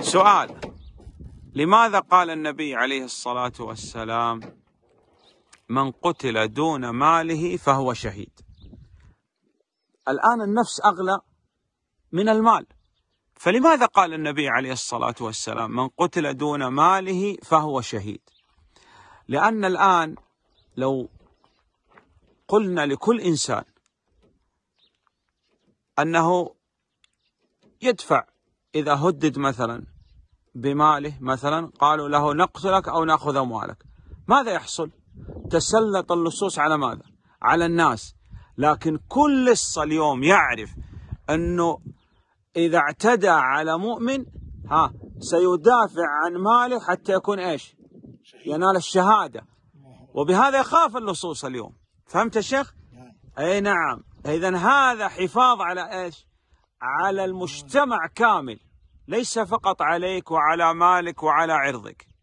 سؤال لماذا قال النبي عليه الصلاة والسلام من قتل دون ماله فهو شهيد الآن النفس أغلى من المال فلماذا قال النبي عليه الصلاة والسلام من قتل دون ماله فهو شهيد لأن الآن لو قلنا لكل إنسان أنه يدفع إذا هدد مثلا بماله مثلا قالوا له نقتلك أو نأخذ أموالك ماذا يحصل؟ تسلط اللصوص على ماذا؟ على الناس لكن كل لص اليوم يعرف أنه إذا اعتدى على مؤمن ها سيدافع عن ماله حتى يكون إيش ينال الشهادة وبهذا يخاف اللصوص اليوم فهمت الشيخ نعم. أي نعم إذا هذا حفاظ على إيش على المجتمع كامل ليس فقط عليك وعلى مالك وعلى عرضك